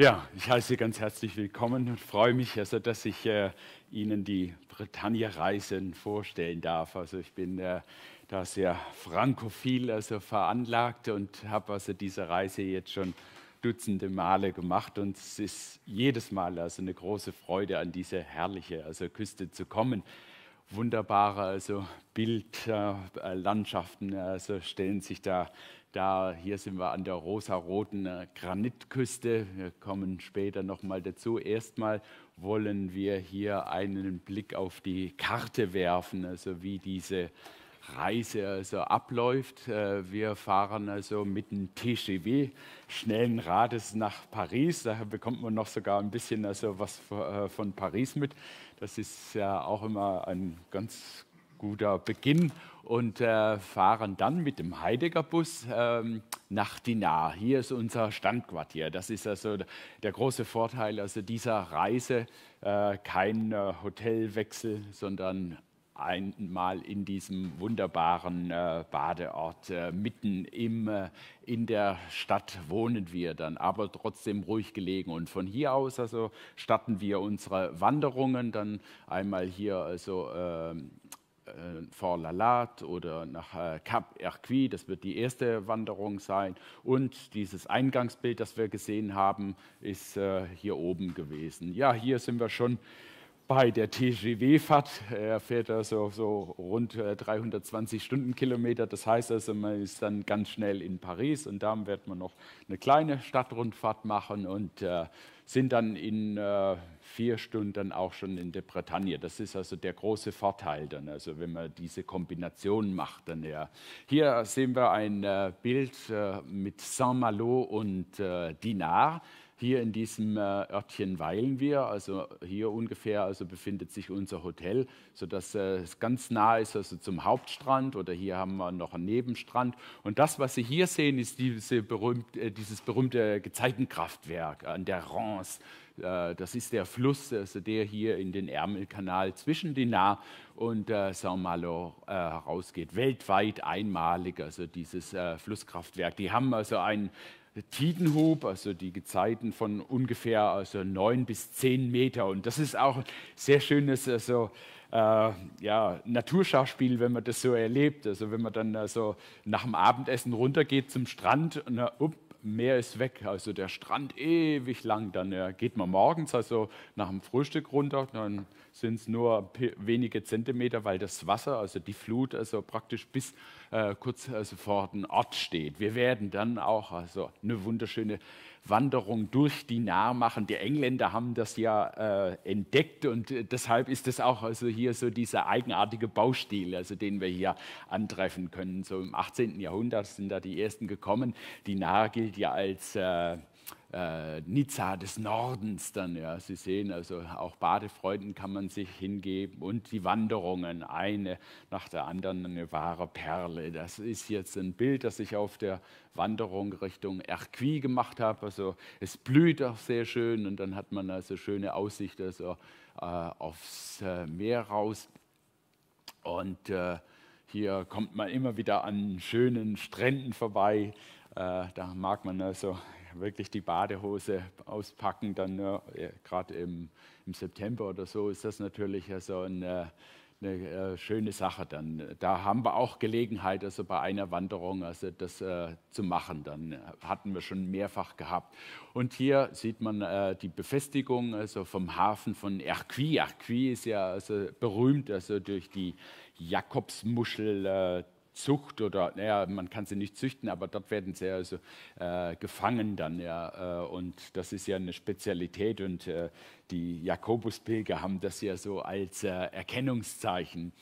Ja, ich heiße Sie ganz herzlich willkommen und freue mich, also, dass ich äh, Ihnen die Bretagne-Reisen vorstellen darf. Also ich bin äh, da sehr frankophil also veranlagt und habe also diese Reise jetzt schon dutzende Male gemacht und es ist jedes Mal also eine große Freude, an diese herrliche also Küste zu kommen wunderbare also Bildlandschaften äh, also stellen sich da da, hier sind wir an der rosaroten äh, Granitküste. Wir kommen später nochmal dazu. Erstmal wollen wir hier einen Blick auf die Karte werfen, also wie diese Reise also abläuft. Äh, wir fahren also mit dem TGV schnellen Rades nach Paris. Da bekommt man noch sogar ein bisschen also was von Paris mit. Das ist ja auch immer ein ganz guter Beginn und äh, fahren dann mit dem Heidegger-Bus ähm, nach Dinar. Hier ist unser Standquartier. Das ist also der große Vorteil also dieser Reise. Äh, kein äh, Hotelwechsel, sondern einmal in diesem wunderbaren äh, Badeort äh, mitten im, äh, in der Stadt wohnen wir dann, aber trotzdem ruhig gelegen. Und von hier aus also starten wir unsere Wanderungen dann einmal hier also Fort äh, äh, Lalat oder nach äh, Cap Erqui, das wird die erste Wanderung sein. Und dieses Eingangsbild, das wir gesehen haben, ist hier oben gewesen. Ja, hier sind wir schon bei der TGW-Fahrt er fährt also so rund 320 äh, Stundenkilometer. Das heißt also, man ist dann ganz schnell in Paris und da wird man noch eine kleine Stadtrundfahrt machen und äh, sind dann in äh, vier Stunden auch schon in der Bretagne. Das ist also der große Vorteil dann, also wenn man diese Kombination macht. Dann, ja. Hier sehen wir ein äh, Bild äh, mit Saint-Malo und äh, Dinard. Hier in diesem äh, Örtchen weilen wir, also hier ungefähr also befindet sich unser Hotel, sodass äh, es ganz nah ist also zum Hauptstrand oder hier haben wir noch einen Nebenstrand. Und das, was Sie hier sehen, ist diese berühmte, äh, dieses berühmte Gezeitenkraftwerk an der Rance. Das ist der Fluss, also der hier in den Ärmelkanal zwischen Dinar und Saint-Malo herausgeht. Weltweit einmalig, also dieses Flusskraftwerk. Die haben also ein Tidenhub, also die Gezeiten von ungefähr also 9 bis zehn Meter. Und das ist auch ein sehr schönes also, äh, ja, Naturschauspiel, wenn man das so erlebt. Also wenn man dann also nach dem Abendessen runtergeht zum Strand und na, up, Meer ist weg, also der Strand ewig lang. Dann ja, äh, geht man morgens, also nach dem Frühstück runter, dann sind es nur wenige Zentimeter, weil das Wasser, also die Flut, also praktisch bis äh, kurz also vor den Ort steht. Wir werden dann auch also eine wunderschöne Wanderung durch die Nahe machen. Die Engländer haben das ja äh, entdeckt und äh, deshalb ist das auch also hier so dieser eigenartige Baustil, also den wir hier antreffen können. So im 18. Jahrhundert sind da die ersten gekommen. Die Nahe gilt ja als äh, äh, Nizza des Nordens dann. Ja. Sie sehen, also auch Badefreunden kann man sich hingeben und die Wanderungen, eine nach der anderen, eine wahre Perle. Das ist jetzt ein Bild, das ich auf der Wanderung Richtung Erquy gemacht habe. Also es blüht auch sehr schön und dann hat man also schöne Aussicht also, äh, aufs äh, Meer raus. Und äh, hier kommt man immer wieder an schönen Stränden vorbei. Äh, da mag man also wirklich die Badehose auspacken, dann ne, äh, gerade im, im, September oder so, ist das natürlich so eine, eine äh, äh, schöne Sache dann. Da haben wir auch Gelegenheit, also bei einer Wanderung, also das äh, zu machen. Dann hatten wir schon mehrfach gehabt. Und hier sieht man äh, die Befestigung also vom Hafen von Erquy. Erquy ist ja also berühmt also durch die Jakobsmuschel. Äh, Zucht oder, naja, man kann sie nicht züchten, aber dort werden sie also äh, gefangen dann, ja. Äh, und das ist ja eine Spezialität und äh, die Jakobuspilger haben das ja so als äh, Erkennungszeichen.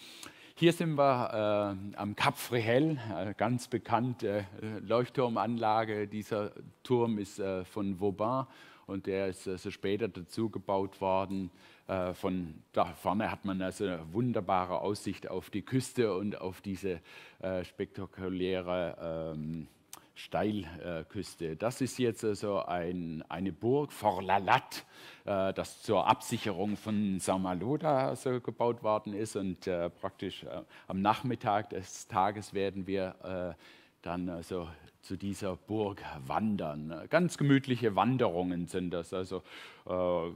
Hier sind wir äh, am Kap Frihel, äh, ganz bekannte Leuchtturmanlage. Dieser Turm ist von Vauban und der ist also später gebaut worden. Äh, von da vorne hat man also eine wunderbare Aussicht auf die Küste und auf diese äh, spektakuläre ähm, Steilküste. Das ist jetzt also ein, eine Burg, Forlalat, äh, das zur Absicherung von Samaloda also gebaut worden ist. Und praktisch am Nachmittag des Tages werden wir dann also zu dieser Burg wandern. Ganz gemütliche Wanderungen sind das, also äh,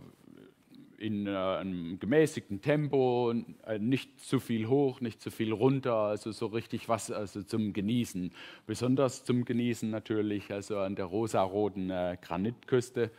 in äh, einem gemäßigten Tempo, äh, nicht zu viel hoch, nicht zu viel runter, also so richtig was also zum Genießen. Besonders zum Genießen natürlich, also an der rosaroten äh, Granitküste.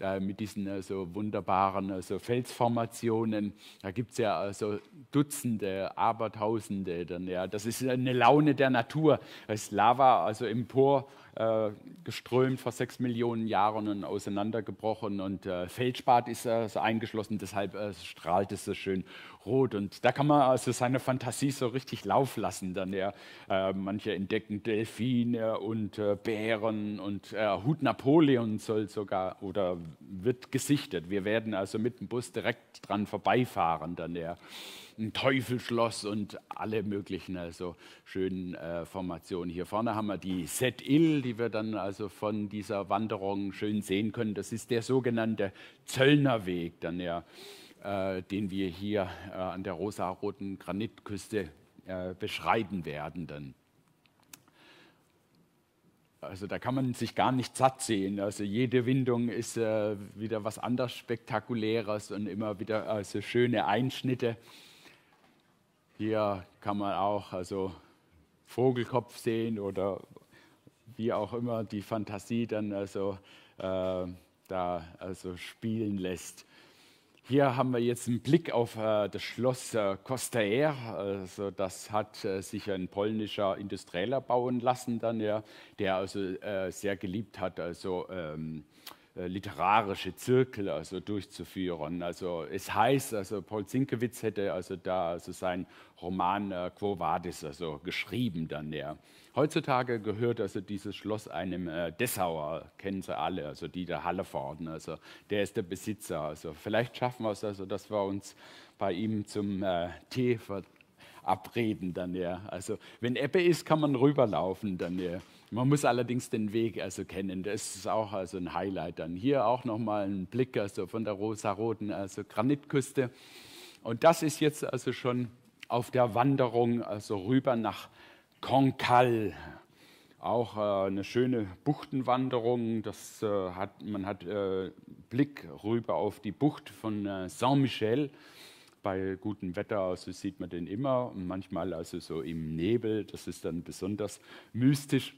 Äh, mit diesen äh, so wunderbaren äh, so Felsformationen. Da gibt es ja so Dutzende, Abertausende. Dann, ja. Das ist eine Laune der Natur, als Lava also empor äh, geströmt vor sechs Millionen Jahren und auseinandergebrochen und äh, Feldspat ist äh, so eingeschlossen, deshalb äh, strahlt es so schön rot. Und da kann man also seine Fantasie so richtig Lauf lassen. Dann ja, äh, manche entdecken Delfine und äh, Bären und äh, Hut Napoleon soll sogar oder wird gesichtet. Wir werden also mit dem Bus direkt dran vorbeifahren dann ja ein Teufelschloss und alle möglichen also schönen äh, Formationen. Hier vorne haben wir die Set-Il, die wir dann also von dieser Wanderung schön sehen können. Das ist der sogenannte Zöllnerweg, dann ja, äh, den wir hier äh, an der rosaroten Granitküste äh, beschreiten werden. Dann. Also da kann man sich gar nicht satt sehen. Also jede Windung ist äh, wieder was anders Spektakuläres und immer wieder also schöne Einschnitte. Hier kann man auch also Vogelkopf sehen oder wie auch immer die Fantasie dann also äh, da also spielen lässt. Hier haben wir jetzt einen Blick auf äh, das Schloss äh, Kostaer. Also das hat äh, sich ein polnischer Industrieller bauen lassen, dann ja, der also äh, sehr geliebt hat, also ähm, äh, literarische Zirkel also durchzuführen. Also es heißt, also Paul Zinkewitz hätte also da also seinen Roman äh, Quo Vadis also geschrieben dann ja. Heutzutage gehört also dieses Schloss einem äh, Dessauer, kennen Sie alle, also Dieter Halleforden, also der ist der Besitzer. Also vielleicht schaffen wir es also, dass wir uns bei ihm zum äh, Tee verabreden dann ja. Also wenn Ebbe ist, kann man rüberlaufen dann ja. Man muss allerdings den Weg also kennen. Das ist auch also ein Highlight. Dann hier auch nochmal ein Blick also von der rosaroten also Granitküste. Und das ist jetzt also schon auf der Wanderung also rüber nach Konkal. Auch äh, eine schöne Buchtenwanderung. Das, äh, hat, man hat äh, Blick rüber auf die Bucht von äh, Saint-Michel. Bei gutem Wetter also sieht man den immer. manchmal also so im Nebel. Das ist dann besonders mystisch.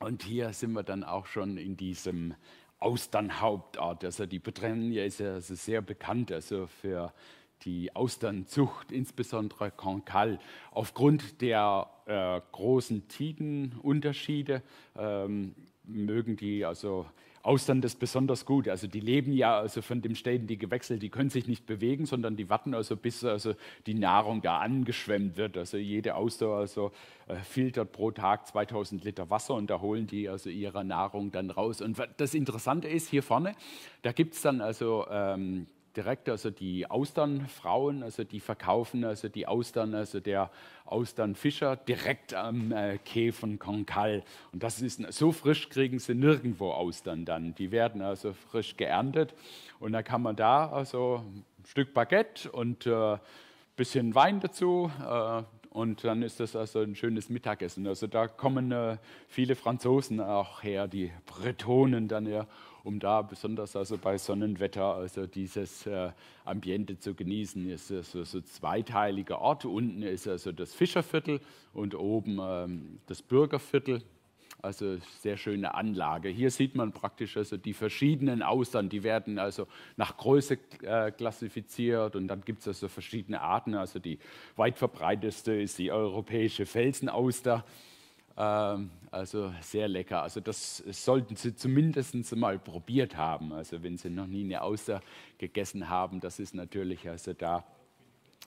Und hier sind wir dann auch schon in diesem Austernhauptort. Also die Bretagne ist ja also sehr bekannt also für die Austernzucht, insbesondere Cancale. Aufgrund der äh, großen Tidenunterschiede ähm, mögen die also Austern das besonders gut. Also die leben ja also von dem ständigen Gewächsel, die können sich nicht bewegen, sondern die warten also bis also die Nahrung da angeschwemmt wird. Also jede Auster also äh, filtert pro Tag 2000 Liter Wasser und da holen die also ihre Nahrung dann raus. Und das Interessante ist hier vorne, da gibt es dann also ähm, direkt, also die Austernfrauen, also die verkaufen also die Austern, also der Austernfischer direkt am äh, Quai von Concal. Und das ist so frisch kriegen sie nirgendwo Austern dann. Die werden also frisch geerntet und da kann man da also ein Stück Baguette und äh, bisschen Wein dazu. Äh, und dann ist das also ein schönes Mittagessen. Also da kommen äh, viele Franzosen auch her, die Bretonen dann ja um da besonders also bei Sonnenwetter also dieses äh, Ambiente zu genießen. Es ist so, so zweiteiliger Ort. Unten ist also das Fischerviertel und oben ähm, das Bürgerviertel. Also sehr schöne Anlage. Hier sieht man praktisch also die verschiedenen Austern, die werden also nach Größe äh, klassifiziert und dann gibt es also verschiedene Arten. Also die weit verbreiteste ist die europäische Felsenauster. Ähm, also sehr lecker. Also das sollten Sie zumindest mal probiert haben. Also wenn Sie noch nie eine Auster gegessen haben, das ist natürlich also da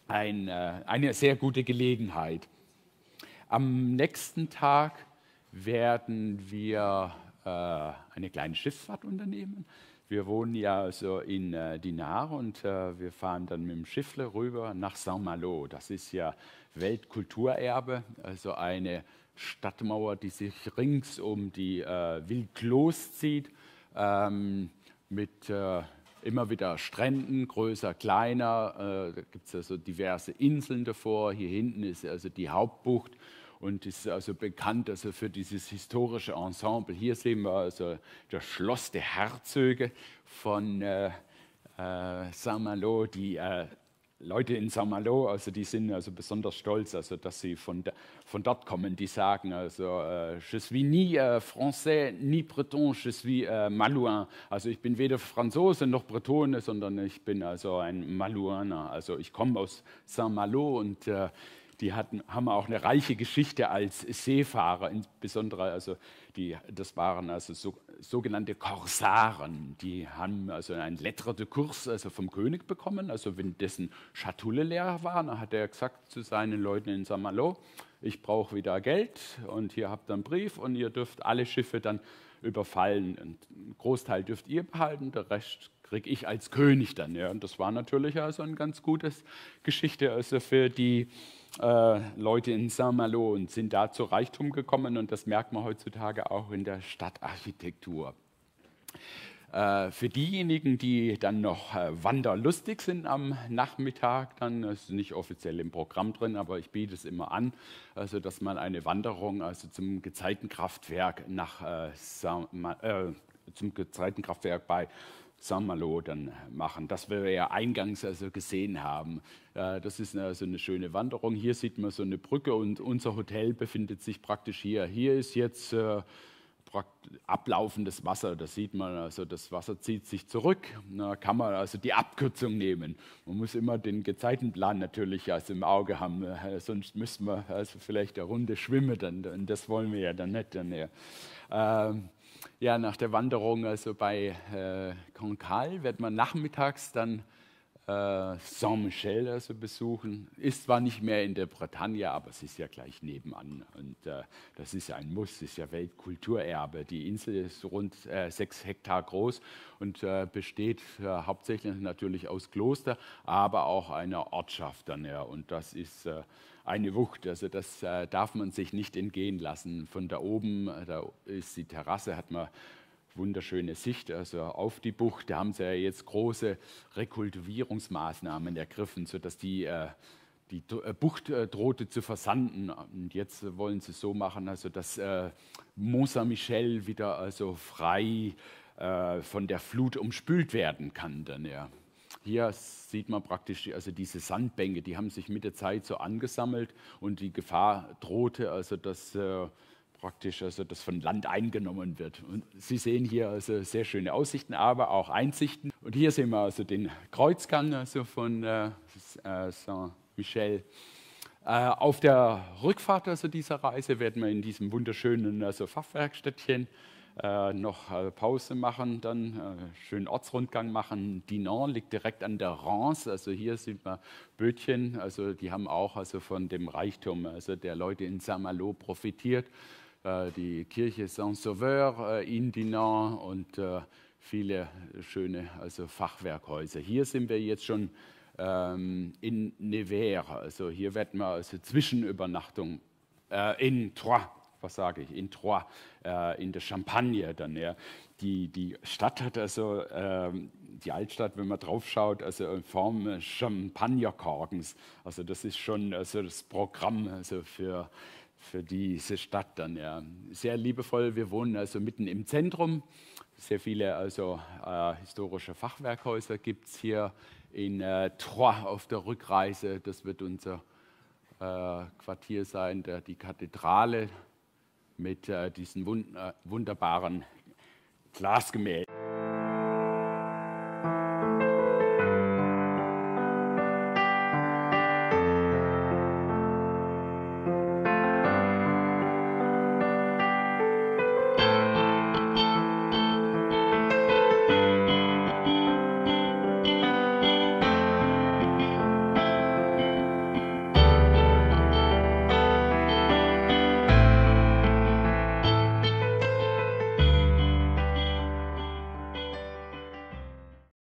ein, äh, eine sehr gute Gelegenheit. Am nächsten Tag werden wir äh, eine kleine Schifffahrt unternehmen. Wir wohnen ja also in äh, Dinar und äh, wir fahren dann mit dem Schiffle rüber nach Saint-Malo. Das ist ja Weltkulturerbe, also eine Stadtmauer, die sich rings um die äh, Wild loszieht, ähm, mit äh, immer wieder Stränden, größer, kleiner. Äh, da gibt es also diverse Inseln davor. Hier hinten ist also die Hauptbucht und ist also bekannt also für dieses historische Ensemble. Hier sehen wir also das Schloss der Herzöge von äh, äh Saint-Malo, die äh, Leute in Saint-Malo, also die sind also besonders stolz, also dass sie von, da, von dort kommen. Die sagen also, äh, je suis ni äh, français ni breton, je suis äh, malouin. Also ich bin weder Franzose noch Bretone, sondern ich bin also ein Malouaner. Also ich komme aus Saint-Malo und äh, die hatten, haben auch eine reiche Geschichte als Seefahrer, insbesondere also die, das waren also so, sogenannte Korsaren, die haben also einen Lettre de Kurs also vom König bekommen, also wenn dessen Schatulle leer war, dann hat er gesagt zu seinen Leuten in St. malo ich brauche wieder Geld und hier habt ihr einen Brief und ihr dürft alle Schiffe dann überfallen. Einen Großteil dürft ihr behalten, der Rest kriege ich als König dann. Ja. Und das war natürlich also eine ganz gute Geschichte also für die äh, Leute in Saint-Malo und sind da zu Reichtum gekommen. Und das merkt man heutzutage auch in der Stadtarchitektur. Äh, für diejenigen, die dann noch äh, wanderlustig sind am Nachmittag, dann ist nicht offiziell im Programm drin, aber ich biete es immer an, also dass man eine Wanderung also zum Gezeitenkraftwerk nach äh, äh zum Gezeitenkraftwerk bei Sammalo dann machen. Das wir ja eingangs also gesehen haben. Äh, das ist also eine schöne Wanderung. Hier sieht man so eine Brücke und unser Hotel befindet sich praktisch hier. Hier ist jetzt äh, ablaufendes Wasser. Das sieht man, also das Wasser zieht sich zurück. Da kann man also die Abkürzung nehmen. Man muss immer den Gezeitenplan natürlich also im Auge haben. Äh, sonst müssten wir also vielleicht eine Runde schwimmen. Dann, das wollen wir ja dann nicht. Dann, ja. Ähm, ja, nach der Wanderung, also bei äh, Konkal, wird man nachmittags dann äh, Saint-Michel zu besuchen. Ist zwar nicht mehr in der Bretagne, aber es ist ja gleich nebenan. Und äh, das ist ein Muss, das ist ja Weltkulturerbe. Die Insel ist rund äh, sechs Hektar groß und äh, besteht äh, hauptsächlich natürlich aus Kloster, aber auch einer Ortschaft dann. Ja. Und das ist äh, eine Wucht. Also das darf man sich nicht entgehen lassen. Von da oben, da ist die Terrasse, hat man wunderschöne Sicht also auf die Bucht. Da haben sie ja jetzt große Rekultivierungsmaßnahmen ergriffen, sodass die, äh, die äh, Bucht äh, drohte zu versanden. Und jetzt wollen sie es so machen, also dass äh, Mont Saint-Michel wieder also frei äh, von der Flut umspült werden kann. Dann, ja. Hier sieht man praktisch also diese Sandbänke, die haben sich mit der Zeit so angesammelt und die Gefahr drohte also, dass äh, praktisch also das von Land eingenommen wird. Und Sie sehen hier also sehr schöne Aussichten, aber auch Einsichten. Und hier sehen wir also den Kreuzgang also von äh, äh, Saint-Michel. Äh, auf der Rückfahrt also dieser Reise werden wir in diesem wunderschönen also Fachwerkstädtchen äh, noch Pause machen, dann schönen Ortsrundgang machen. Dinan liegt direkt an der Rance, also hier sieht man Bötchen, also die haben auch also von dem Reichtum also der Leute in Saint-Malo profitiert äh, die Kirche Saint-Sauveur äh, in Dinan und äh, viele schöne also Fachwerkhäuser. Hier sind wir jetzt schon ähm, in Nevers, also hier werden wir also Zwischenübernachtung in Troyes, was sage ich, in Troyes, in der Champagne dann. Ja. Die, die Stadt hat also, ähm, die Altstadt, wenn man drauf schaut, also in Form Champagnerkorkens. Also das ist schon also das Programm also für für diese Stadt dann. Ja. Sehr liebevoll, wir wohnen also mitten im Zentrum. Sehr viele also äh, historische Fachwerkhäuser gibt es hier in äh, Troyes auf der Rückreise. Das wird unser äh, Quartier sein, der, die Kathedrale mit äh, diesen wund äh, wunderbaren Glasgemälden.